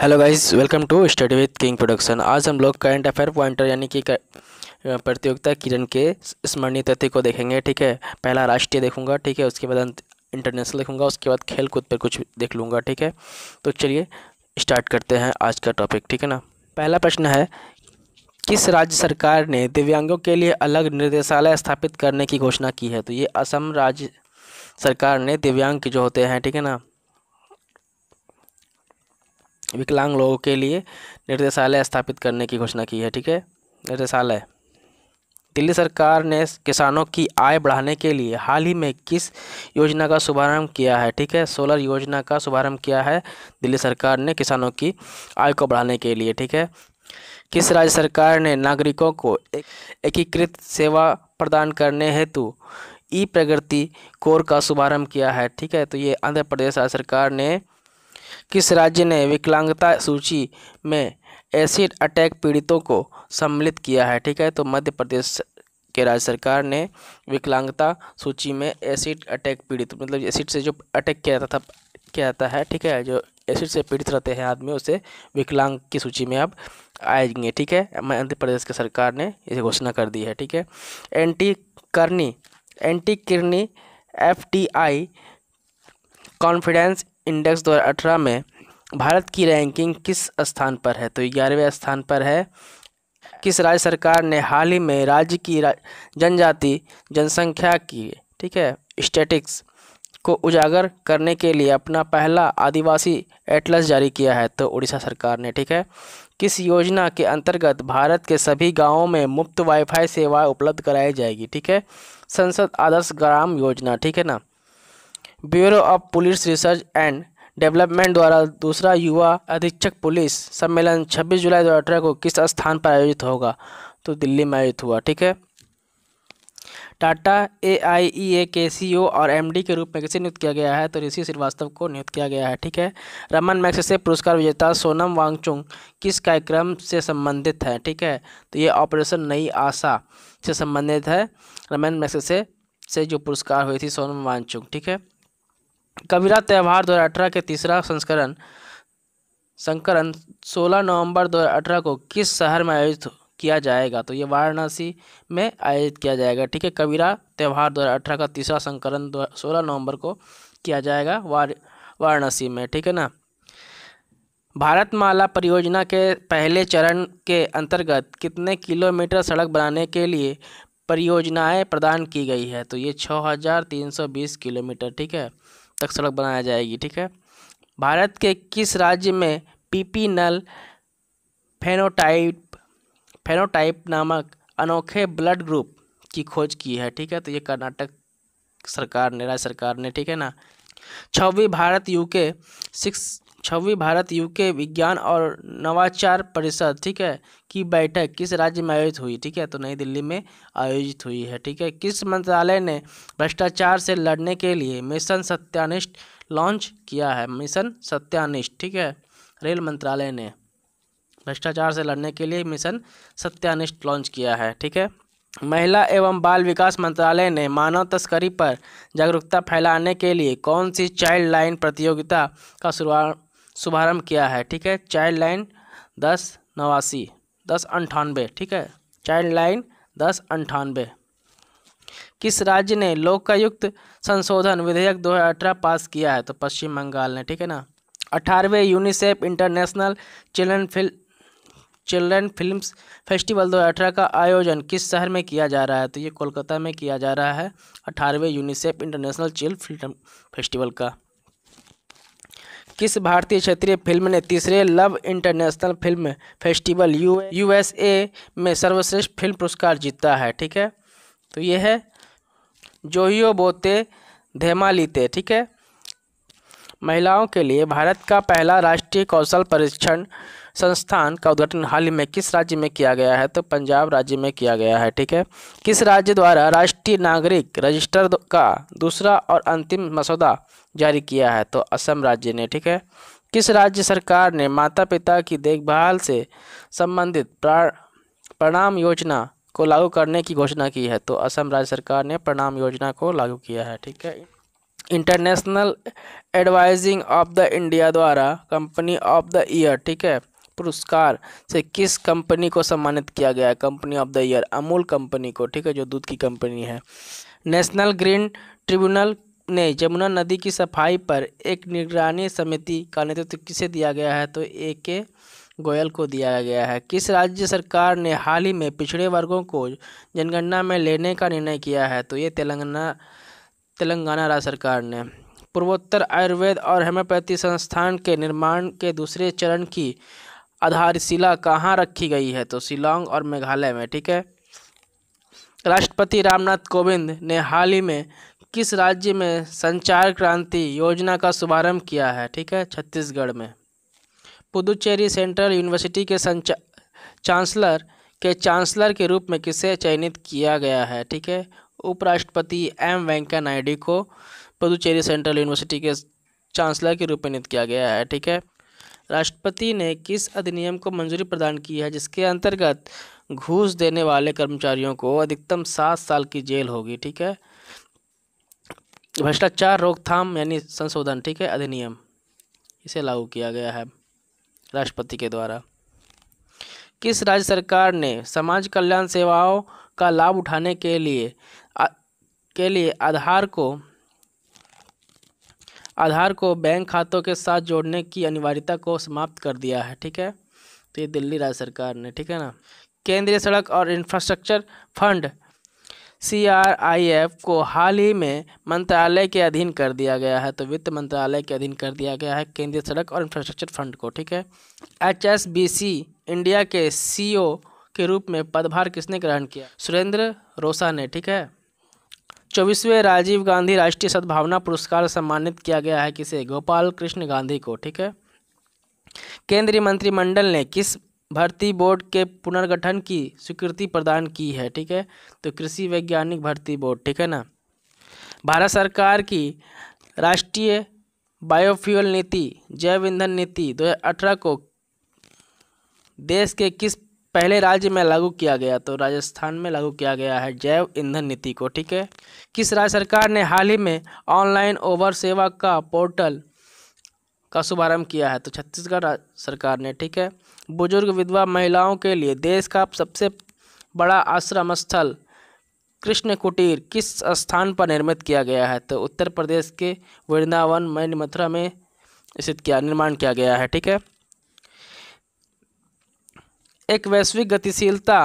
hello guys welcome to study with King Production आज हम लोग करंट अफेयर पॉइंटर यानी कि प्रतियोगिता किरण के स्मरणीय तथ्य को देखेंगे ठीक है पहला राष्ट्रीय देखूंगा ठीक है उसके बाद इंटरनेशनल देखूंगा उसके बाद खेल कूद पर कुछ देख लूँगा ठीक है तो चलिए स्टार्ट करते हैं आज का टॉपिक ठीक है ना पहला प्रश्न है किस राज्य सरकार ने दिव्यांगों के लिए अलग निर्देशालय स्थापित करने की घोषणा की है तो ये असम राज्य सरकार ने दिव्यांग जो होते हैं ठीक है ना विकलांग लोगों के लिए निर्देशालय स्थापित करने की घोषणा की है ठीक है निर्देशालय दिल्ली सरकार ने किसानों की आय बढ़ाने के लिए हाल ही में किस योजना का शुभारंभ किया है ठीक है सोलर योजना का शुभारंभ किया है दिल्ली सरकार ने किसानों की आय को बढ़ाने के लिए ठीक है किस राज्य सरकार ने नागरिकों को एकीकृत सेवा प्रदान करने हेतु ई प्रगति कोर का शुभारंभ किया है ठीक है तो ये आंध्र प्रदेश राज्य सरकार ने किस राज्य ने विकलांगता सूची में एसिड अटैक पीड़ितों को सम्मिलित किया है ठीक है तो मध्य प्रदेश के राज्य सरकार ने विकलांगता सूची में एसिड अटैक पीड़ित मतलब एसिड से जो अटैक किया जाता था किया जाता है ठीक है जो एसिड से पीड़ित रहते हैं आदमी उसे विकलांग की सूची में अब आएंगे ठीक है मध्य प्रदेश की सरकार ने इसे घोषणा कर दी है ठीक है एंटी करनी AT Kearney F T I confidence index 2018 में भारत की रैंकिंग किस स्थान पर है तो ग्यारहवें स्थान पर है किस राज्य सरकार ने हाल ही में राज्य की रा, जनजाति जनसंख्या की ठीक है स्टेटिक्स को उजागर करने के लिए अपना पहला आदिवासी एटलस जारी किया है तो उड़ीसा सरकार ने ठीक है किस योजना के अंतर्गत भारत के सभी गांवों में मुफ्त वाईफाई सेवाएं उपलब्ध कराई जाएगी ठीक है संसद आदर्श ग्राम योजना ठीक है ना Bureau of Police Research and Development द्वारा दूसरा युवा अधीक्षक पुलिस सम्मेलन 26 जुलाई दो अठारह को किस स्थान पर आयोजित होगा तो दिल्ली में आयोजित हुआ ठीक है टाटा ए आई ई ए के सी ओ और एम डी के रूप में किसे नियुक्त किया गया है तो ऋषि श्रीवास्तव को नियुक्त किया गया है ठीक है रमन मैक्स से पुरस्कार विजेता सोनम वांगचुंग किस कार्यक्रम से संबंधित है ठीक है तो ये ऑपरेशन नई आशा से संबंधित है रमन मैक्स से जो पुरस्कार हुई थी सोनम वांगचुंग ठीक है कबीरा त्यौहार दो हज़ार के तीसरा संस्करण संकरण 16 नवंबर 2018 को किस शहर में आयोजित किया जाएगा तो ये वाराणसी में आयोजित किया जाएगा ठीक है कबीरा त्यौहार 2018 का तीसरा दो सोलह नवंबर को किया जाएगा वार वाराणसी में ठीक है ना भारत माला परियोजना के पहले चरण के अंतर्गत कितने किलोमीटर सड़क बनाने के लिए परियोजनाएं प्रदान की गई है तो ये बीस किलोमीटर ठीक है तक सड़क बनाया जाएगी ठीक है भारत के किस राज्य में पीपी नल फेनोटाइप फेनोटाइप नामक अनोखे ब्लड ग्रुप की खोज की है ठीक है तो ये कर्नाटक सरकार ने राज्य सरकार ने ठीक है ना छवी भारत यूके सिक्स छवी भारत यूके विज्ञान और नवाचार परिषद ठीक है की बैठक किस राज्य में आयोजित हुई ठीक है तो नई दिल्ली में आयोजित हुई है ठीक है किस मंत्रालय ने भ्रष्टाचार से लड़ने के लिए मिशन सत्यानिष्ठ लॉन्च किया है मिशन सत्यानिष्ठ ठीक है रेल मंत्रालय ने भ्रष्टाचार से लड़ने के लिए मिशन सत्यानिष्ठ लॉन्च किया है ठीक है महिला एवं बाल विकास मंत्रालय ने मानव तस्करी पर जागरूकता फैलाने के लिए कौन सी चाइल्ड लाइन प्रतियोगिता का शुरुआत शुभारम्भ किया है ठीक है चाइल्ड लाइन दस नवासी दस अंठानवे ठीक है चाइल्ड लाइन दस अंठानबे किस राज्य ने लोकायुक्त संशोधन विधेयक 2018 पास किया है तो पश्चिम बंगाल ने ठीक है ना अठारहवें UNICEF International Children Film Children Film Festival 2018 का आयोजन किस शहर में किया जा रहा है तो ये कोलकाता में किया जा रहा है अठारहवें UNICEF International Child Film Festival का किस भारतीय क्षेत्रीय फिल्म ने तीसरे Love International Film Festival U USA में सर्वश्रेष्ठ फिल्म पुरस्कार जीता है ठीक है तो ये है जोहियो बोते धेमालीते ठीक है महिलाओं के लिए भारत का पहला राष्ट्रीय कौशल परीक्षण संस्थान का उद्घाटन हाल ही में किस राज्य में किया गया है तो पंजाब राज्य में किया गया है ठीक है किस राज्य द्वारा राष्ट्रीय नागरिक रजिस्टर का दूसरा और अंतिम मसौदा जारी किया है तो असम राज्य ने ठीक है किस राज्य सरकार ने माता पिता की देखभाल से संबंधित प्रणाम योजना को लागू करने की घोषणा की है तो असम राज्य सरकार ने प्रणाम योजना को लागू किया है ठीक है International Advertising of the India द्वारा कंपनी ऑफ द ईयर ठीक है पुरस्कार से किस कंपनी को सम्मानित किया गया है company of the year Amul company को ठीक है जो दूध की कंपनी है नेशनल ग्रीन ट्रिब्यूनल ने जमुना नदी की सफाई पर एक निगरानी समिति का नेतृत्व तो किसे दिया गया है तो ए के गोयल को दिया गया है किस राज्य सरकार ने हाल ही में पिछड़े वर्गों को जनगणना में लेने का निर्णय किया है तो ये तेलंगाना तेलंगाना राज्य सरकार ने पूर्वोत्तर आयुर्वेद और होम्योपैथी संस्थान के निर्माण के दूसरे चरण की आधारशिला कहाँ रखी गई है तो शिलोंग और मेघालय में ठीक है राष्ट्रपति रामनाथ कोविंद ने हाल ही में किस राज्य में संचार क्रांति योजना का शुभारंभ किया है ठीक है छत्तीसगढ़ में पुदुचेरी सेंट्रल यूनिवर्सिटी के संचा चांसलर के चांसलर के रूप में किसे चयनित किया गया है ठीक है उपराष्ट्रपति एम वेंकैया नायडू को पुदुचेरी सेंट्रल यूनिवर्सिटी के चांसलर के रूप में नियुक्त किया गया है ठीक है राष्ट्रपति ने किस अधिनियम को मंजूरी प्रदान की है जिसके अंतर्गत घूस देने वाले कर्मचारियों को अधिकतम सात साल की जेल होगी ठीक है भ्रष्टाचार रोकथाम यानी संशोधन ठीक है अधिनियम इसे लागू किया गया है राष्ट्रपति के द्वारा किस राज्य सरकार ने समाज कल्याण सेवाओं का लाभ उठाने के लिए आ, के लिए आधार को आधार को बैंक खातों के साथ जोड़ने की अनिवार्यता को समाप्त कर दिया है ठीक है तो ये दिल्ली राज्य सरकार ने ठीक है ना केंद्रीय सड़क और infrastructure fund C R I F को हाल ही में मंत्रालय के अधीन कर दिया गया है तो वित्त मंत्रालय के अधीन कर दिया गया है केंद्रीय सड़क और इंफ्रास्ट्रक्चर फंड को ठीक है H S B C India के सी ओ e के रूप में पदभार किसने ग्रहण किया सुरेंद्र रोसा ने ठीक है चौबीसवें राजीव गांधी राष्ट्रीय सद्भावना पुरस्कार सम्मानित किया गया है किसे गोपाल कृष्ण गांधी को ठीक है केंद्रीय मंत्रिमंडल ने किस भर्ती बोर्ड के पुनर्गठन की स्वीकृति प्रदान की है ठीक है तो कृषि वैज्ञानिक भर्ती बोर्ड ठीक है ना भारत सरकार की राष्ट्रीय बायोफ्यूल नीति जैव ईंधन नीति 2018 को देश के किस पहले राज्य में लागू किया गया तो राजस्थान में लागू किया गया है जैव ईंधन नीति को ठीक है किस राज्य सरकार ने हाल ही में ऑनलाइन ओवर सेवा का पोर्टल का शुभारंभ किया है तो छत्तीसगढ़ सरकार ने ठीक है बुजुर्ग विधवा महिलाओं के लिए देश का सबसे बड़ा आश्रम स्थल कृष्ण कुटीर किस स्थान पर निर्मित किया गया है तो उत्तर प्रदेश के वृंदावन मैन मथुरा में स्थित किया निर्माण किया गया है ठीक है एक वैश्विक गतिशीलता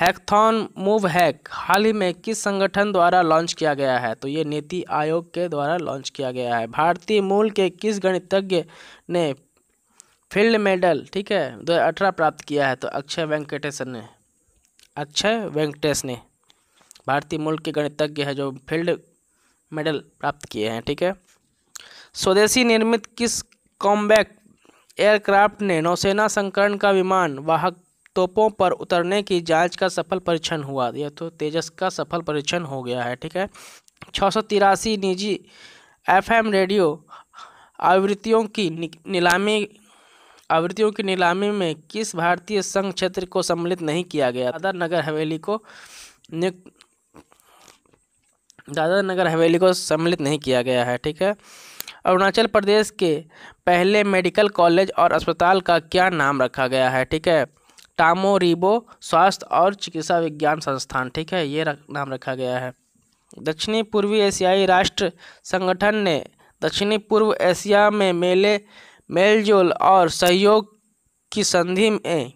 हैकथॉन मूव हैक हाल ही में किस संगठन द्वारा लॉन्च किया गया है तो ये नीति आयोग के द्वारा लॉन्च किया गया है भारतीय मूल के किस गणितज्ञ ने फील्ड मेडल ठीक है दो अठारह प्राप्त किया है तो अक्षय वेंकटेशन ने अक्षय वेंकटेश ने भारतीय मूल के गणितज्ञ है जो फील्ड मेडल प्राप्त किए हैं ठीक है स्वदेशी निर्मित किस कॉम्बैक्ट एयरक्राफ्ट ने नौसेना संकरण का विमान वाहक तोपों पर उतरने की जांच का सफल परीक्षण हुआ यह तो तेजस का सफल परीक्षण हो गया है ठीक है छः निजी एफएम रेडियो आवृत्तियों की नीलामी आवृत्तियों की नीलामी में किस भारतीय संघ क्षेत्र को सम्मिलित नहीं किया गया दादर नगर हवेली को दादर नगर हवेली को सम्मिलित नहीं किया गया है ठीक है अरुणाचल प्रदेश के पहले मेडिकल कॉलेज और अस्पताल का क्या नाम रखा गया है ठीक है टामो रिबो स्वास्थ्य और चिकित्सा विज्ञान संस्थान ठीक है ये रख, नाम रखा गया है दक्षिणी पूर्वी एशियाई राष्ट्र संगठन ने दक्षिणी पूर्व एशिया में मेले मेलजोल और सहयोग की संधि में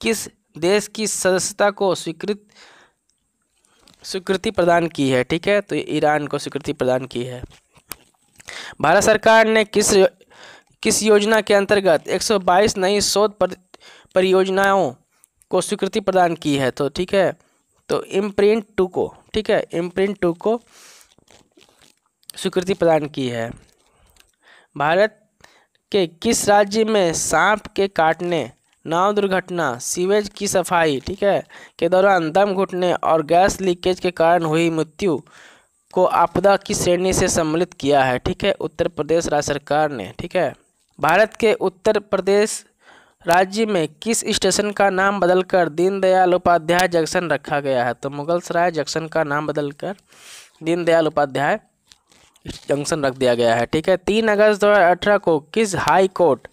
किस देश की सदस्यता को स्वीकृत स्वीकृति प्रदान की है ठीक है तो ईरान को स्वीकृति प्रदान की है भारत सरकार ने किस किस योजना के अंतर्गत 122 नई शोध पर, परियोजनाओं को स्वीकृति प्रदान की है तो ठीक है तो इम्प्रिंट टू को ठीक है इम्प्रिंट टू को स्वीकृति प्रदान की है भारत के किस राज्य में सांप के काटने नाव दुर्घटना सीवेज की सफाई ठीक है के दौरान दम घुटने और गैस लीकेज के कारण हुई मृत्यु को आपदा की श्रेणी से सम्मिलित किया है ठीक है उत्तर प्रदेश राज्य सरकार ने ठीक है भारत के उत्तर प्रदेश राज्य में किस स्टेशन का नाम बदलकर दीनदयाल उपाध्याय जंक्शन रखा गया है तो मुगलसराय जंक्शन का नाम बदलकर दीनदयाल उपाध्याय जंक्शन रख दिया गया है ठीक है तीन अगस्त दो हज़ार अठारह को किस हाई कोर्ट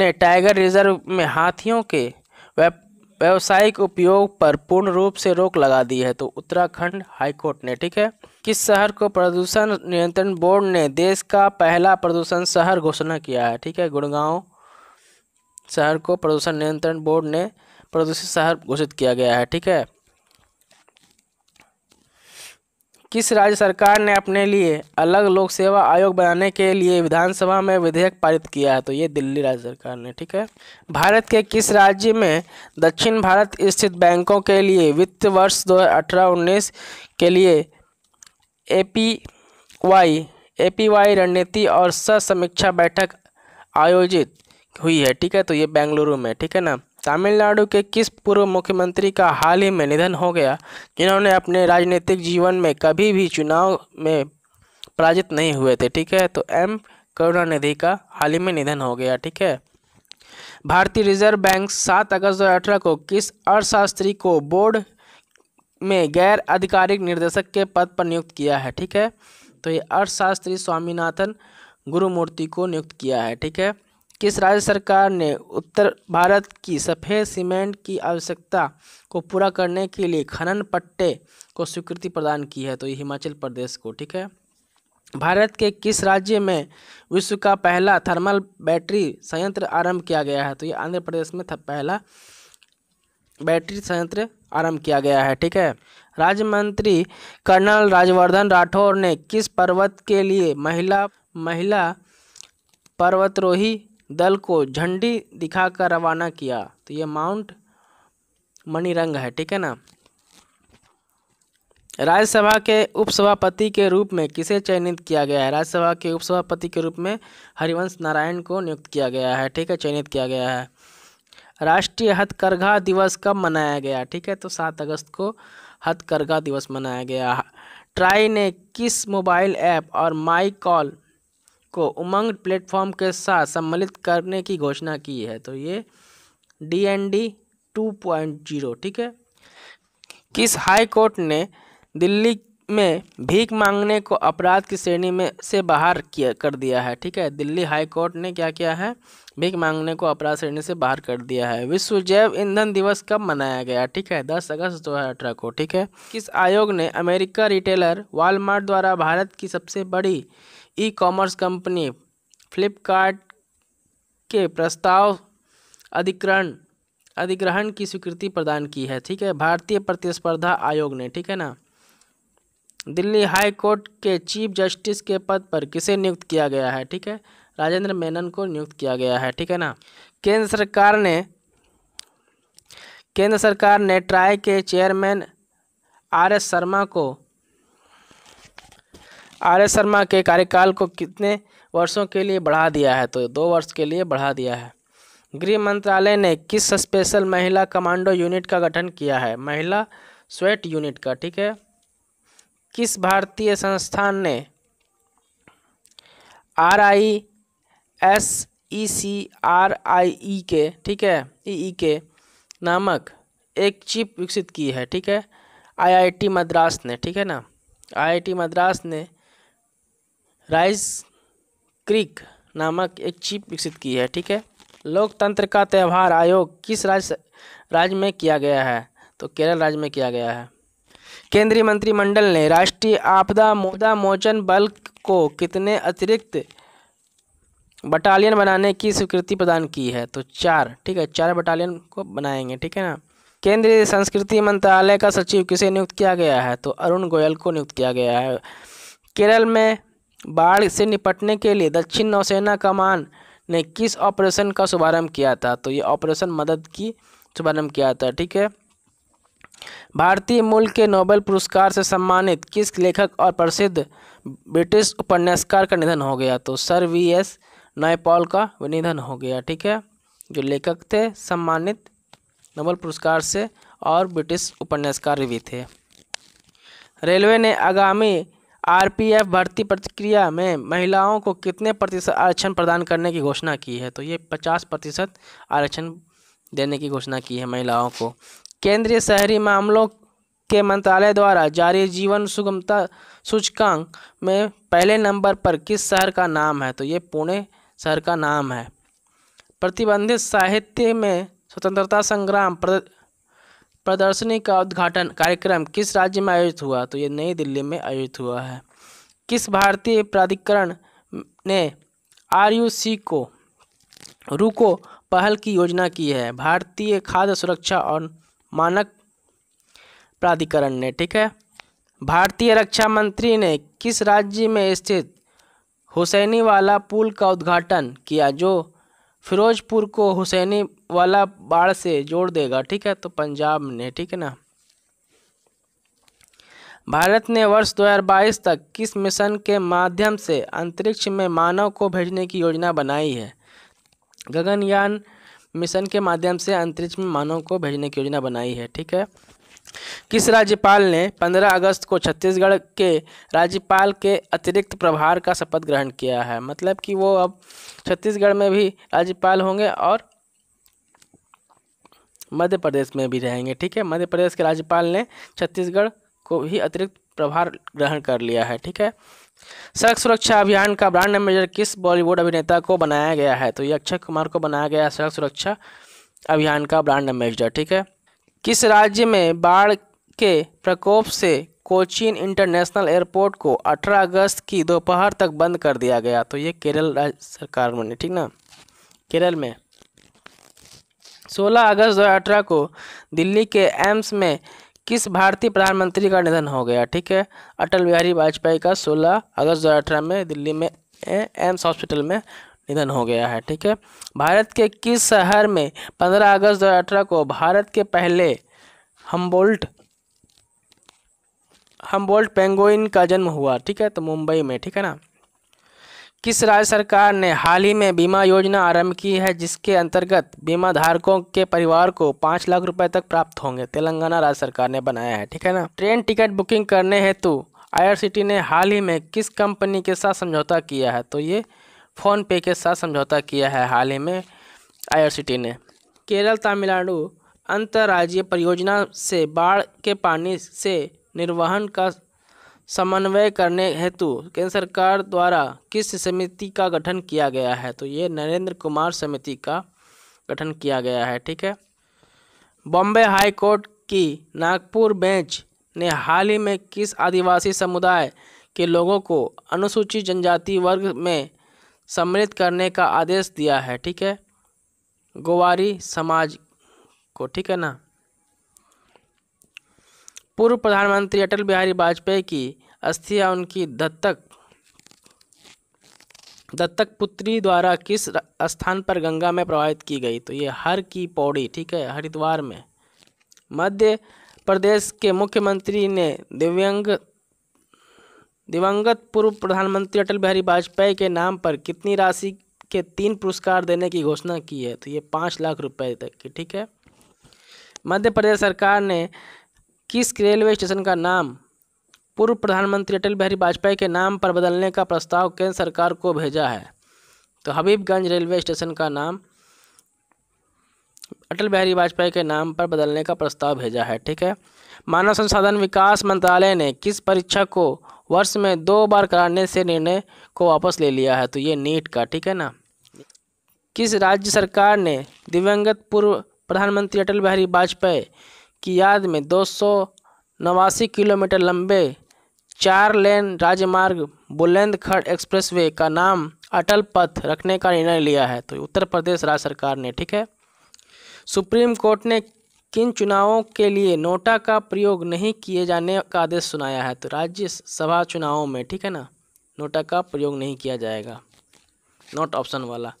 ने टाइगर रिजर्व में हाथियों के व्यावसायिक उपयोग पर पूर्ण रूप से रोक लगा दी है तो उत्तराखंड हाईकोर्ट ने ठीक है किस शहर को प्रदूषण नियंत्रण बोर्ड ने देश का पहला प्रदूषण शहर घोषणा किया है ठीक है गुड़गांव शहर को प्रदूषण नियंत्रण बोर्ड ने प्रदूषित शहर घोषित किया गया है ठीक है किस राज्य सरकार ने अपने लिए अलग लोक सेवा आयोग बनाने के लिए विधानसभा में विधेयक पारित किया है तो ये दिल्ली राज्य सरकार ने ठीक है भारत के किस राज्य में दक्षिण भारत स्थित बैंकों के लिए वित्त वर्ष दो हज़ार के लिए एपीवाई एपीवाई रणनीति और समीक्षा बैठक आयोजित हुई है ठीक है तो ये बेंगलुरु में ठीक है ना तमिलनाडु के किस पूर्व मुख्यमंत्री का हाल ही में निधन हो गया जिन्होंने अपने राजनीतिक जीवन में कभी भी चुनाव में पराजित नहीं हुए थे ठीक है तो एम करुणानिधि का हाल ही में निधन हो गया ठीक है भारतीय रिजर्व बैंक सात अगस्त दो को किस अर्थशास्त्री को बोर्ड में गैर आधिकारिक निर्देशक के पद पर नियुक्त किया है ठीक है तो ये अर्थशास्त्री स्वामीनाथन गुरुमूर्ति को नियुक्त किया है ठीक है किस राज्य सरकार ने उत्तर भारत की सफ़ेद सीमेंट की आवश्यकता को पूरा करने के लिए खनन पट्टे को स्वीकृति प्रदान की है तो ये हिमाचल प्रदेश को ठीक है भारत के किस राज्य में विश्व का पहला थर्मल बैटरी संयंत्र आरंभ किया गया है तो ये आंध्र प्रदेश में पहला बैटरी संयंत्र आरंभ किया गया है ठीक है राज्य मंत्री कर्नल राज्यवर्धन राठौर ने किस पर्वत के लिए महिला महिला पर्वतरोही दल को झंडी दिखाकर रवाना किया तो ये माउंट मणिरंग है ठीक है ना राज्यसभा के उपसभापति के रूप में किसे चयनित किया गया है राज्यसभा के उपसभापति के रूप में हरिवंश नारायण को नियुक्त किया गया है ठीक है चयनित किया गया है राष्ट्रीय हथकरघा दिवस कब मनाया गया ठीक है तो सात अगस्त को हथकरघा दिवस मनाया गया ट्राई ने किस मोबाइल ऐप और माई कॉल को उमंग प्लेटफॉर्म के साथ सम्मिलित करने की घोषणा की है तो ये D N D two point zero ठीक है किस हाई कोर्ट ने दिल्ली में भीख मांगने को अपराध की श्रेणी में से बाहर किया कर दिया है ठीक है दिल्ली हाई कोर्ट ने क्या किया है भीख मांगने को अपराध श्रेणी से बाहर कर दिया है विश्व जैव ईंधन दिवस कब मनाया गया ठीक है 10 अगस्त अठारह को ठीक है किस आयोग ने अमेरिका रिटेलर वालमार्ट द्वारा भारत की सबसे बड़ी ई कॉमर्स कंपनी फ्लिपकार्ट के प्रस्ताव अधिकरण अधिग्रहण की स्वीकृति प्रदान की है ठीक है भारतीय प्रतिस्पर्धा आयोग ने ठीक है ना दिल्ली हाई कोर्ट के चीफ जस्टिस के पद पर किसे नियुक्त किया गया है ठीक है राजेंद्र मेनन को नियुक्त किया गया है ठीक है ना केंद्र सरकार ने केंद्र सरकार ने ट्राई के चेयरमैन आर एस शर्मा को आर एस शर्मा के कार्यकाल को कितने वर्षों के लिए बढ़ा दिया है तो दो वर्ष के लिए बढ़ा दिया है गृह मंत्रालय ने किस स्पेशल महिला कमांडो यूनिट का गठन किया है महिला स्वेट यूनिट का ठीक है किस भारतीय संस्थान ने R I S E C R I E के ठीक है ई e ई e के नामक एक चिप विकसित की है ठीक है आईआईटी मद्रास ने ठीक है ना आईआईटी मद्रास ने राइस क्रिक नामक एक चिप विकसित की है ठीक है लोकतंत्र का त्यौहार आयोग किस राज्य राज्य में किया गया है तो केरल राज्य में किया गया है केंद्रीय मंत्रिमंडल ने राष्ट्रीय आपदा मुदा मोचन बल को कितने अतिरिक्त बटालियन बनाने की स्वीकृति प्रदान की है तो चार ठीक है चार बटालियन को बनाएंगे ठीक है ना केंद्रीय संस्कृति मंत्रालय का सचिव किसे नियुक्त किया गया है तो अरुण गोयल को नियुक्त किया गया है केरल में बाढ़ से निपटने के लिए दक्षिण नौसेना कमान ने किस ऑपरेशन का शुभारंभ किया था तो ये ऑपरेशन मदद की शुभारंभ किया था ठीक है भारतीय मूल के नोबेल पुरस्कार से सम्मानित किस लेखक और प्रसिद्ध ब्रिटिश उपन्यासकार का निधन हो गया तो सर वी एस नयपॉल का निधन हो गया ठीक है जो लेखक थे सम्मानित नोबेल पुरस्कार से और ब्रिटिश उपन्यासकार भी थे रेलवे ने आगामी आरपीएफ भर्ती प्रक्रिया में महिलाओं को कितने प्रतिशत आरक्षण प्रदान करने की घोषणा की है तो ये पचास प्रतिशत आरक्षण देने की घोषणा की है महिलाओं को केंद्रीय शहरी मामलों के मंत्रालय द्वारा जारी जीवन सुगमता सूचकांक में पहले नंबर पर किस शहर का नाम है तो ये पुणे शहर का नाम है प्रतिबंधित साहित्य में स्वतंत्रता संग्राम प्रदर्शनी का उद्घाटन कार्यक्रम किस राज्य में आयोजित हुआ तो ये नई दिल्ली में आयोजित हुआ है किस भारतीय प्राधिकरण ने आर को रूको पहल की योजना की है भारतीय खाद्य सुरक्षा और मानक प्राधिकरण ने ठीक है भारतीय रक्षा मंत्री ने किस राज्य में स्थित हुसैनी वाला पुल का उद्घाटन किया जो फिरोजपुर को हुसैनी वाला बाढ़ से जोड़ देगा ठीक है तो पंजाब ने ठीक है ना भारत ने वर्ष 2022 तक किस मिशन के माध्यम से अंतरिक्ष में मानव को भेजने की योजना बनाई है गगनयान मिशन के माध्यम से अंतरिक्ष में मानव को भेजने की योजना बनाई है ठीक है किस राज्यपाल ने 15 अगस्त को छत्तीसगढ़ के राज्यपाल के अतिरिक्त प्रभार का शपथ ग्रहण किया है मतलब कि वो अब छत्तीसगढ़ में भी राज्यपाल होंगे और मध्य प्रदेश में भी रहेंगे ठीक है मध्य प्रदेश के राज्यपाल ने छत्तीसगढ़ को भी अतिरिक्त प्रभार ग्रहण कर लिया है ठीक है सड़क सुरक्षा अभियान का ब्रांड एम्बेसडर किस बॉलीवुड अभिनेता को बनाया गया है तो ये अक्षय कुमार को बनाया गया है सड़क सुरक्षा अभियान का ब्रांड एम्बेसडर ठीक है किस राज्य में बाढ़ के प्रकोप से कोचीन इंटरनेशनल एयरपोर्ट को 18 अगस्त की दोपहर तक बंद कर दिया गया तो ये केरल राज्य सरकार ने ठीक ना केरल में 16 अगस्त 2018 को दिल्ली के एम्स में किस भारतीय प्रधानमंत्री का निधन हो गया ठीक है अटल बिहारी वाजपेयी का 16 अगस्त दो में दिल्ली में एम्स हॉस्पिटल में निधन हो गया है ठीक है भारत के किस शहर में 15 अगस्त 2018 को भारत के पहले हम्बोल्ट हम्बोल्ट पेंगोइन का जन्म हुआ ठीक है तो मुंबई में ठीक है ना किस राज्य सरकार ने हाल ही में बीमा योजना आरंभ की है जिसके अंतर्गत बीमा धारकों के परिवार को पाँच लाख रुपए तक प्राप्त होंगे तेलंगाना राज्य सरकार ने बनाया है ठीक है ना ट्रेन टिकट बुकिंग करने हेतु आईआरसीटी ने हाल ही में किस कंपनी के साथ समझौता किया है तो ये फ़ोनपे के साथ समझौता किया है हाल ही में आई ने केरल तमिलनाडु अंतर्राज्यीय परियोजना से बाढ़ के पानी से निर्वहन का समन्वय करने हेतु केंद्र सरकार द्वारा किस समिति का गठन किया गया है तो ये नरेंद्र कुमार समिति का गठन किया गया है ठीक है बॉम्बे हाई कोर्ट की नागपुर बेंच ने हाल ही में किस आदिवासी समुदाय के लोगों को अनुसूचित जनजाति वर्ग में सम्मिलित करने का आदेश दिया है ठीक है गोवारी समाज को ठीक है ना पूर्व प्रधानमंत्री अटल बिहारी वाजपेयी की अस्थियां उनकी दत्तक दत्तक पुत्री द्वारा किस स्थान पर गंगा में प्रवाहित की गई तो ये हर की पौड़ी ठीक है हरिद्वार में मध्य प्रदेश के मुख्यमंत्री ने दिव्यंग दिवंगत पूर्व प्रधानमंत्री अटल बिहारी वाजपेयी के नाम पर कितनी राशि के तीन पुरस्कार देने की घोषणा की है तो ये पाँच लाख रुपए तक की ठीक है मध्य प्रदेश सरकार ने किस रेलवे स्टेशन का नाम पूर्व प्रधानमंत्री अटल बिहारी वाजपेयी के नाम पर बदलने का प्रस्ताव केंद्र सरकार को भेजा है तो हबीबगंज रेलवे स्टेशन का नाम अटल बिहारी वाजपेयी के नाम पर बदलने का प्रस्ताव भेजा है ठीक है मानव संसाधन विकास मंत्रालय ने किस परीक्षा को वर्ष में दो बार कराने से निर्णय को वापस ले लिया है तो ये नीट का ठीक है ना किस राज्य सरकार ने दिवंगत पूर्व प्रधानमंत्री अटल बिहारी वाजपेयी की याद में दो नवासी किलोमीटर लंबे चार लेन राजमार्ग बुलंदखंड एक्सप्रेसवे का नाम अटल पथ रखने का निर्णय लिया है तो उत्तर प्रदेश राज्य सरकार ने ठीक है सुप्रीम कोर्ट ने किन चुनावों के लिए नोटा का प्रयोग नहीं किए जाने का आदेश सुनाया है तो राज्यसभा चुनावों में ठीक है ना नोटा का प्रयोग नहीं किया जाएगा नोट ऑप्शन वाला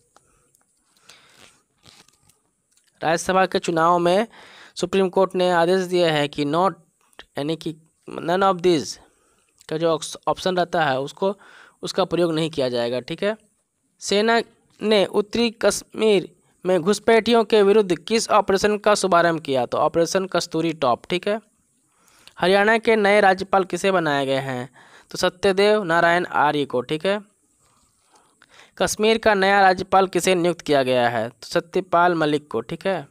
राज्यसभा के चुनाव में सुप्रीम कोर्ट ने आदेश दिया है कि नॉट यानी कि नन ऑफ दिस का जो ऑप्शन रहता है उसको उसका प्रयोग नहीं किया जाएगा ठीक है सेना ने उत्तरी कश्मीर में घुसपैठियों के विरुद्ध किस ऑपरेशन का शुभारंभ किया तो ऑपरेशन कस्तूरी टॉप ठीक है हरियाणा के नए राज्यपाल किसे बनाए गए हैं तो सत्यदेव नारायण आर्य को ठीक है कश्मीर का नया राज्यपाल किसे नियुक्त किया गया है तो सत्यपाल मलिक को ठीक है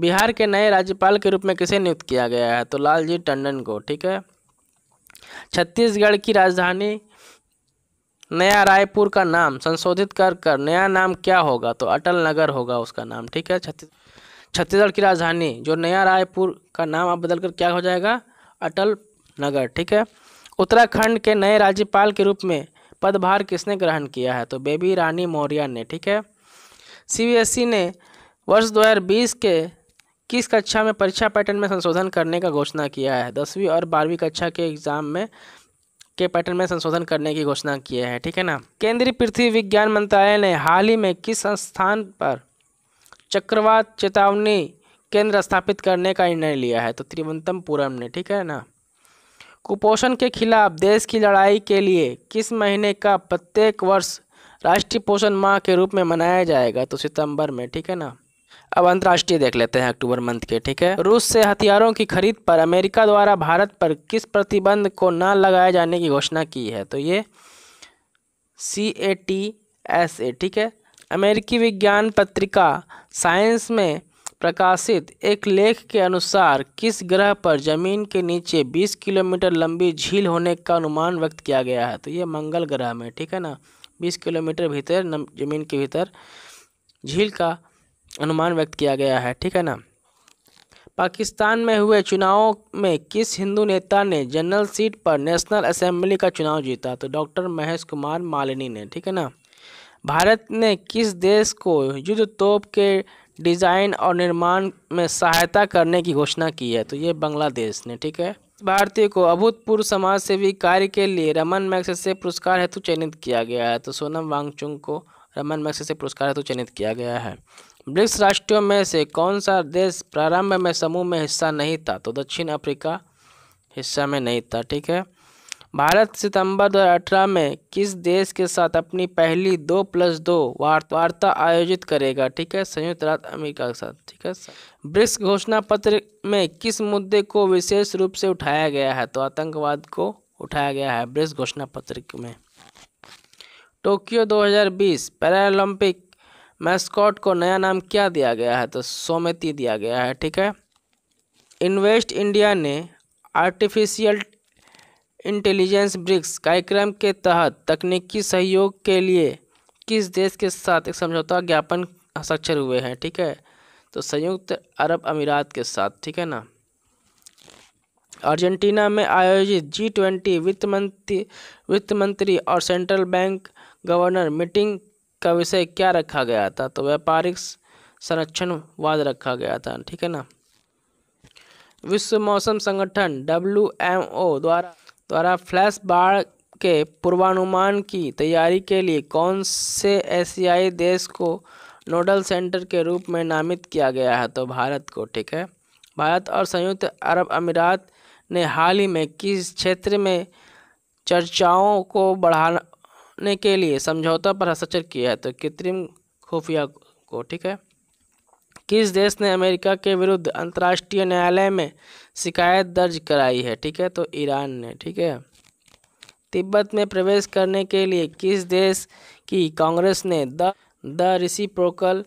बिहार के नए राज्यपाल के रूप में किसे नियुक्त किया गया है तो लालजी टंडन को ठीक है छत्तीसगढ़ की राजधानी नया रायपुर का नाम संशोधित कर कर नया नाम क्या होगा तो अटल नगर होगा उसका नाम ठीक है छत्तीस छत्तीसगढ़ की राजधानी जो नया रायपुर का नाम आप बदलकर क्या हो जाएगा अटल नगर ठीक है उत्तराखंड के नए राज्यपाल के रूप में पदभार किसने ग्रहण किया है तो बेबी रानी मौर्या ने ठीक है सी ने वर्ष 2020 के किस कक्षा में परीक्षा पैटर्न में संशोधन करने का घोषणा किया है दसवीं और बारहवीं कक्षा के एग्ज़ाम में के पैटर्न में संशोधन करने की घोषणा की है ठीक है ना केंद्रीय पृथ्वी विज्ञान मंत्रालय ने हाल ही में किस संस्थान पर चक्रवात चेतावनी केंद्र स्थापित करने का निर्णय लिया है तो तिरुवनंतमपुरम ने ठीक है ना कुपोषण के खिलाफ देश की लड़ाई के लिए किस महीने का प्रत्येक वर्ष राष्ट्रीय पोषण माह के रूप में मनाया जाएगा तो सितंबर में ठीक है ना अब अंतर्राष्ट्रीय देख लेते हैं अक्टूबर मंथ के ठीक है रूस से हथियारों की खरीद पर अमेरिका द्वारा भारत पर किस प्रतिबंध को न लगाए जाने की घोषणा की है तो ये सी ए टी एस ए ठीक है अमेरिकी विज्ञान पत्रिका साइंस में प्रकाशित एक लेख के अनुसार किस ग्रह पर जमीन के नीचे 20 किलोमीटर लंबी झील होने का अनुमान व्यक्त किया गया है तो ये मंगल ग्रह में ठीक है ना 20 किलोमीटर भीतर जमीन के भीतर झील का अनुमान व्यक्त किया गया है ठीक है ना पाकिस्तान में हुए चुनावों में किस हिंदू नेता ने जनरल सीट पर नेशनल असेंबली का चुनाव जीता तो डॉक्टर महेश कुमार मालिनी ने ठीक है ना भारत ने किस देश को युद्ध तोप के डिज़ाइन और निर्माण में सहायता करने की घोषणा की है तो ये बांग्लादेश ने ठीक है भारतीय को अभूतपूर्व समाज सेवी कार्य के लिए रमन मैक्स से पुरस्कार हेतु चयनित किया गया है तो सोनम वांगचुंग को रमन मैक्स से पुरस्कार हेतु चयनित किया गया है ब्रिक्स राष्ट्रों में से कौन सा देश प्रारंभ में समूह में हिस्सा नहीं था तो दक्षिण अफ्रीका हिस्सा में नहीं था ठीक है भारत सितंबर 2018 में किस देश के साथ अपनी पहली दो प्लस दो वार्ता आयोजित करेगा ठीक है संयुक्त राज्य अमेरिका के साथ ठीक है ब्रिक्स घोषणा पत्र में किस मुद्दे को विशेष रूप से उठाया गया है तो आतंकवाद को उठाया गया है ब्रिक्स घोषणा पत्र में टोक्यो 2020 पैरालंपिक मैस्कॉट को नया नाम क्या दिया गया है तो सोमेती दिया गया है ठीक है इन्वेस्ट इंडिया ने आर्टिफिशियल इंटेलिजेंस ब्रिक्स कार्यक्रम के तहत तकनीकी सहयोग के लिए किस देश के साथ एक समझौता ज्ञापन हस्ताक्षर हुए हैं ठीक है तो संयुक्त अरब अमीरात के साथ ठीक है ना अर्जेंटीना में आयोजित जी ट्वेंटी वित्त मंत्री वित्त मंत्री और सेंट्रल बैंक गवर्नर मीटिंग का विषय क्या रखा गया था तो व्यापारिक संरक्षणवाद रखा गया था ठीक है ना विश्व मौसम संगठन डब्ल्यू द्वारा द्वारा फ्लैश बाढ़ के पूर्वानुमान की तैयारी के लिए कौन से एशियाई देश को नोडल सेंटर के रूप में नामित किया गया है तो भारत को ठीक है भारत और संयुक्त अरब अमीरात ने हाल ही में किस क्षेत्र में चर्चाओं को बढ़ा करने के लिए समझौता पर हस्ताक्षर किया है तो कृत्रिम खुफिया को ठीक है किस देश ने अमेरिका के विरुद्ध अंतर्राष्ट्रीय न्यायालय में शिकायत दर्ज कराई है ठीक है तो ईरान ने ठीक है तिब्बत में प्रवेश करने के लिए किस देश की कांग्रेस ने the the reciprocal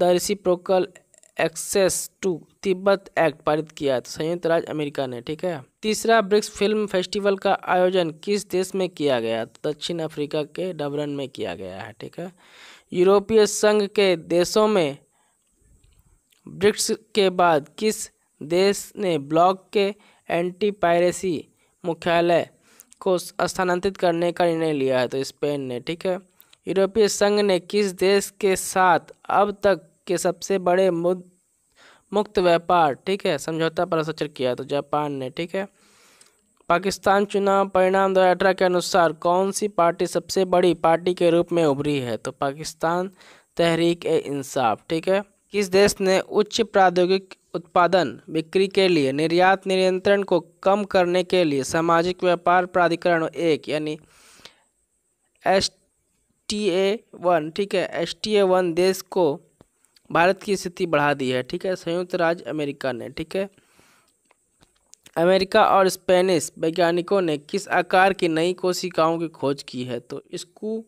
the reciprocal access to Tibet act पारित किया तो संयुक्त राज्य अमेरिका ने ठीक है तीसरा ब्रिक्स फिल्म फेस्टिवल का आयोजन किस देश में किया गया तो दक्षिण अफ्रीका के डबरन में किया गया है ठीक है यूरोपीय संघ के देशों में ब्रिक्स के बाद किस देश ने ब्लॉक के एंटी पायरेसी मुख्यालय को स्थानांतरित करने का निर्णय लिया है तो स्पेन ने ठीक है यूरोपीय संघ ने किस देश के साथ अब तक के सबसे बड़े मुक्त व्यापार ठीक है समझौता पर हस्ताक्षर किया तो जापान ने ठीक है पाकिस्तान चुनाव परिणाम 2018 के अनुसार कौन सी पार्टी सबसे बड़ी पार्टी के रूप में उभरी है तो पाकिस्तान तहरीक ए इंसाफ ठीक है किस देश ने उच्च प्रौद्योगिक उत्पादन बिक्री के लिए निर्यात नियंत्रण को कम करने के लिए सामाजिक व्यापार प्राधिकरण एक यानी एस टी ए वन ठीक है एस टी ए वन देश को भारत की स्थिति बढ़ा दी है ठीक है संयुक्त राज्य अमेरिका ने ठीक है अमेरिका और स्पेनिश वैज्ञानिकों ने किस आकार की नई कोशिकाओं की खोज की है तो इसको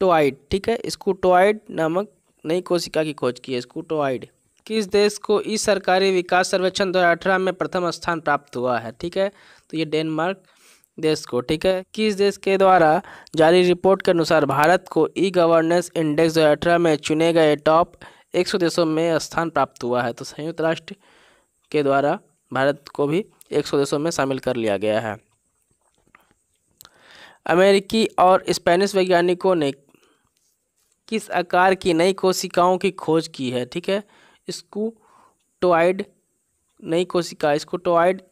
टोआइड ठीक है टोआइड नामक नई कोशिका की खोज की है टोआइड किस देश को इस सरकारी विकास सर्वेक्षण दो में प्रथम स्थान प्राप्त हुआ है ठीक है तो ये डेनमार्क देश को ठीक है किस देश के द्वारा जारी रिपोर्ट के अनुसार भारत को ई गवर्नेंस इंडेक्स दो में चुने गए टॉप 100 देशों में स्थान प्राप्त हुआ है तो संयुक्त राष्ट्र के द्वारा भारत को भी 100 देशों में शामिल कर लिया गया है अमेरिकी और स्पेनिश वैज्ञानिकों ने किस आकार की नई कोशिकाओं की खोज की है ठीक है इसको टोआइड नई कोशिका इसको टोआइड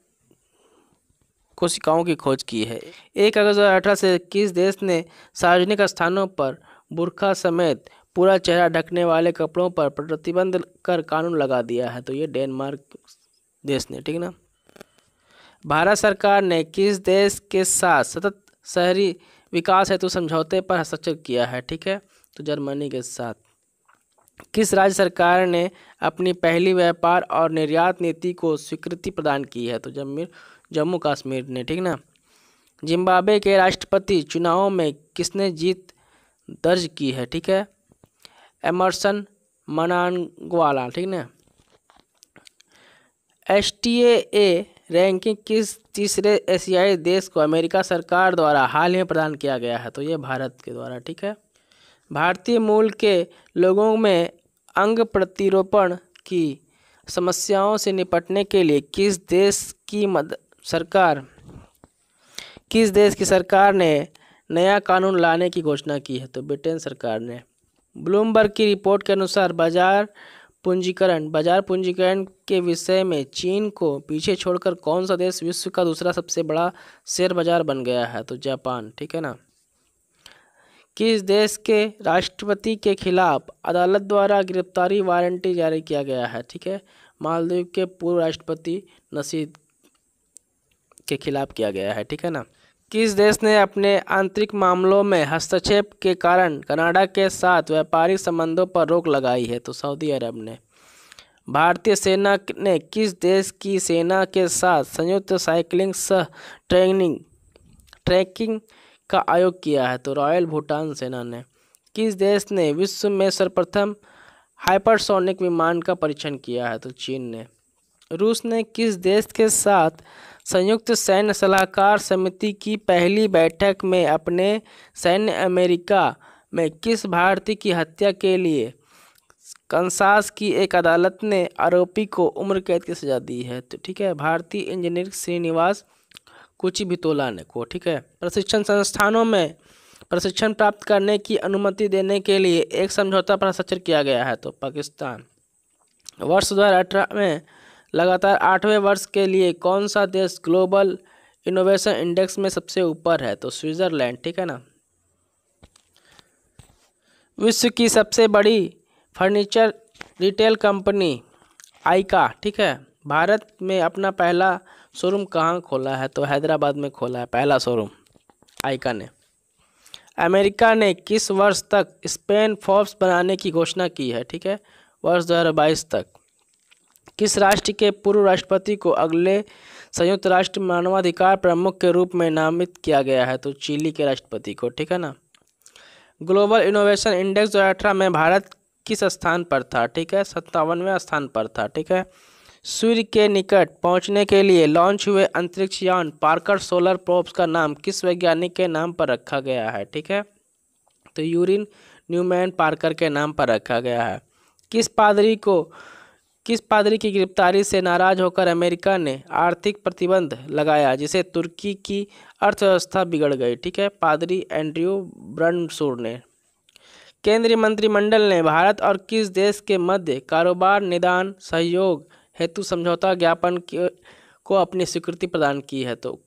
कोशिकाओं की खोज की है एक अगस्त दो से इक्कीस देश ने सार्वजनिक स्थानों पर बुरखा समेत पूरा चेहरा ढकने वाले कपड़ों पर प्रतिबंध कर कानून लगा दिया है तो ये डेनमार्क देश ने ठीक ना भारत सरकार ने किस देश के साथ सतत शहरी विकास हेतु समझौते पर हस्ताक्षर किया है ठीक है तो जर्मनी के साथ किस राज्य सरकार ने अपनी पहली व्यापार और निर्यात नीति को स्वीकृति प्रदान की है तो जम्मू जम्मू कश्मीर ने ठीक ना जिम्बाब्वे के राष्ट्रपति चुनाव में किसने जीत दर्ज की है ठीक है एमरसन मनानगवाला ठीक ना एस टी ए रैंकिंग किस तीसरे एशियाई देश को अमेरिका सरकार द्वारा हाल ही में प्रदान किया गया है तो ये भारत के द्वारा ठीक है भारतीय मूल के लोगों में अंग प्रतिरोपण की समस्याओं से निपटने के लिए किस देश की मदद सरकार किस देश की सरकार ने नया कानून लाने की घोषणा की है तो ब्रिटेन सरकार ने ब्लूमबर्ग की रिपोर्ट के अनुसार बाजार पूंजीकरण बाजार पूंजीकरण के विषय में चीन को पीछे छोड़कर कौन सा देश विश्व का दूसरा सबसे बड़ा शेयर बाजार बन गया है तो जापान ठीक है ना किस देश के राष्ट्रपति के खिलाफ अदालत द्वारा गिरफ्तारी वारंटी जारी किया गया है ठीक है मालदीव के पूर्व राष्ट्रपति नसीद के खिलाफ किया गया है ठीक है ना किस देश ने अपने आंतरिक मामलों में हस्तक्षेप के कारण कनाडा के साथ व्यापारिक संबंधों पर रोक लगाई है तो सऊदी अरब ने भारतीय सेना ने किस देश की सेना के साथ संयुक्त साइकिलिंग सह ट्रेनिंग ट्रैकिंग का आयोग किया है तो रॉयल भूटान सेना ने किस देश ने विश्व में सर्वप्रथम हाइपरसोनिक विमान का परीक्षण किया है तो चीन ने रूस ने किस देश के साथ संयुक्त सैन्य सलाहकार समिति की पहली बैठक में अपने सैन्य अमेरिका में किस भारतीय की हत्या के लिए कंसास की एक अदालत ने आरोपी को उम्र कैद की सजा दी है तो ठीक है भारतीय इंजीनियर श्रीनिवास कुची भितोला ने को ठीक है प्रशिक्षण संस्थानों में प्रशिक्षण प्राप्त करने की अनुमति देने के लिए एक समझौता पर हस्ताक्षर किया गया है तो पाकिस्तान वर्ष दो में लगातार आठवें वर्ष के लिए कौन सा देश ग्लोबल इनोवेशन इंडेक्स में सबसे ऊपर है तो स्विट्ज़रलैंड ठीक है ना विश्व की सबसे बड़ी फर्नीचर रिटेल कंपनी आइका ठीक है भारत में अपना पहला शोरूम कहाँ खोला है तो हैदराबाद में खोला है पहला शोरूम आइका ने अमेरिका ने किस वर्ष तक स्पेन फॉर्ब्स बनाने की घोषणा की है ठीक है वर्ष 2022 तक किस राष्ट्र के पूर्व राष्ट्रपति को अगले संयुक्त राष्ट्र मानवाधिकार प्रमुख के रूप में नामित किया गया है तो चिली के राष्ट्रपति को ठीक है ना ग्लोबल इनोवेशन इंडेक्स दो अठारह में भारत किस स्थान पर था ठीक है सत्तावनवें स्थान पर था ठीक है सूर्य के निकट पहुंचने के लिए लॉन्च हुए अंतरिक्ष यान पार्कर सोलर प्रोप्स का नाम किस वैज्ञानिक के नाम पर रखा गया है ठीक है तो यूरिन न्यूमैन पार्कर के नाम पर रखा गया है किस पादरी को किस पादरी की गिरफ्तारी से नाराज होकर अमेरिका ने आर्थिक प्रतिबंध लगाया जिसे तुर्की की अर्थव्यवस्था बिगड़ गई ठीक है पादरी एंड्रयू ब्रनसूर ने केंद्रीय मंत्रिमंडल ने भारत और किस देश के मध्य कारोबार निदान सहयोग हेतु समझौता ज्ञापन को अपनी स्वीकृति प्रदान की है तो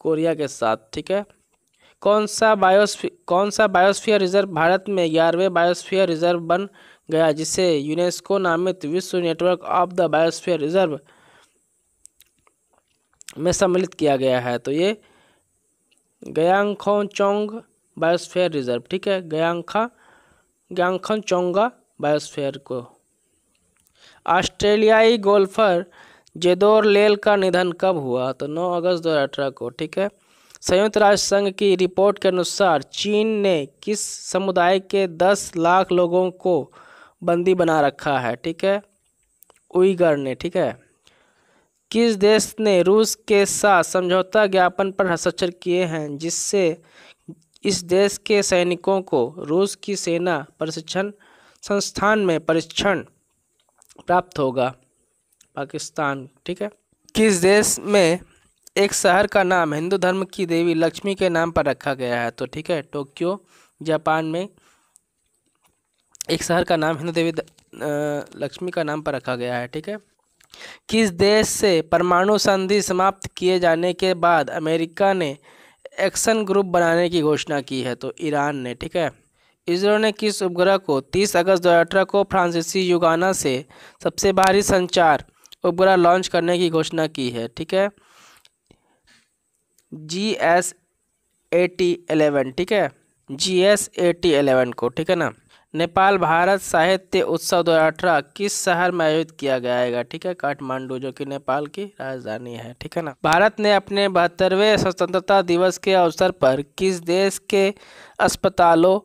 कोरिया के साथ ठीक है कौन सा बायोस्फी कौन सा बायोस्फीयर रिजर्व भारत में ग्यारहवें बायोस्फीयर रिजर्व बन गया जिसे यूनेस्को नामित विश्व network of the biosphere reserve में सम्मिलित किया गया है तो ये गयांगखों चोंग बायोस्फीयर रिजर्व ठीक है गयांखा गयांखन चोंगा बायोस्फीयर को ऑस्ट्रेलियाई गोल्फर जेदोर लेल का निधन कब हुआ तो नौ अगस्त दो को ठीक है संयुक्त राष्ट्र संघ की रिपोर्ट के अनुसार चीन ने किस समुदाय के 10 लाख लोगों को बंदी बना रखा है ठीक है उइगर ने ठीक है किस देश ने रूस के साथ समझौता ज्ञापन पर हस्ताक्षर किए हैं जिससे इस देश के सैनिकों को रूस की सेना प्रशिक्षण संस्थान में प्रशिक्षण प्राप्त होगा पाकिस्तान ठीक है किस देश में एक शहर का नाम हिंदू धर्म की देवी लक्ष्मी के नाम पर रखा गया है तो ठीक है टोक्यो जापान में एक शहर का नाम हिंदू देवी लक्ष्मी का नाम पर रखा गया है ठीक है किस देश से परमाणु संधि समाप्त किए जाने के बाद अमेरिका ने एक्शन ग्रुप बनाने की घोषणा की है तो ईरान ने ठीक है इसरो ने किस उपग्रह को 30 अगस्त दो को फ्रांसीसी युगाना से सबसे भारी संचार उपग्रह लॉन्च करने की घोषणा की है ठीक है G S A T eleven ठीक है G S A T eleven को ठीक है ना नेपाल भारत साहित्य उत्सव दो हज़ार अठारह किस शहर में आयोजित किया गया ठीक है काठमांडू जो कि नेपाल की राजधानी है ठीक है ना भारत ने अपने बहत्तरवें स्वतंत्रता दिवस के अवसर पर किस देश के अस्पतालों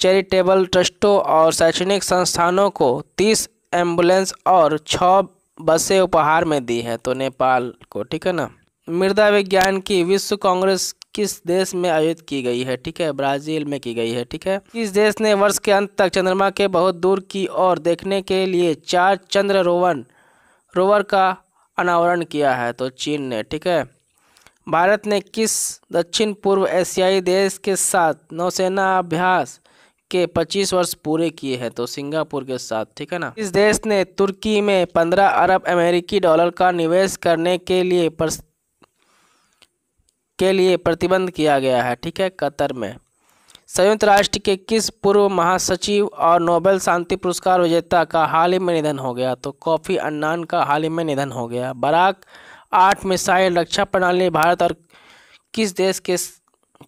चैरिटेबल ट्रस्टों और शैक्षणिक संस्थानों को तीस एम्बुलेंस और छः बसें उपहार में दी है तो नेपाल को ठीक है ना मृदा विज्ञान की विश्व कांग्रेस किस देश में आयोजित की गई है ठीक है ब्राजील में की गई है ठीक है इस देश ने वर्ष के अंत तक चंद्रमा के बहुत दूर की ओर देखने के लिए चार चंद्र रोवन रोवर का अनावरण किया है तो चीन ने ठीक है भारत ने किस दक्षिण पूर्व एशियाई देश के साथ नौसेना अभ्यास के 25 वर्ष पूरे किए हैं तो सिंगापुर के साथ ठीक है ना इस देश ने तुर्की में 15 अरब अमेरिकी डॉलर का निवेश करने के लिए के लिए प्रतिबंध किया गया है ठीक है कतर में संयुक्त राष्ट्र के किस पूर्व महासचिव और नोबेल शांति पुरस्कार विजेता का हाल ही में निधन हो गया तो कॉफ़ी अन्नान का हाल ही में निधन हो गया बराक आठ मिसाइल रक्षा प्रणाली भारत और किस देश के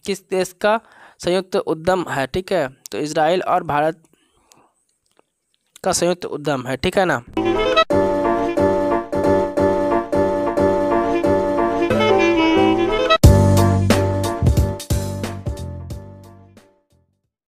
किस देश का संयुक्त उद्यम है ठीक है तो इसराइल और भारत का संयुक्त उद्यम है ठीक है ना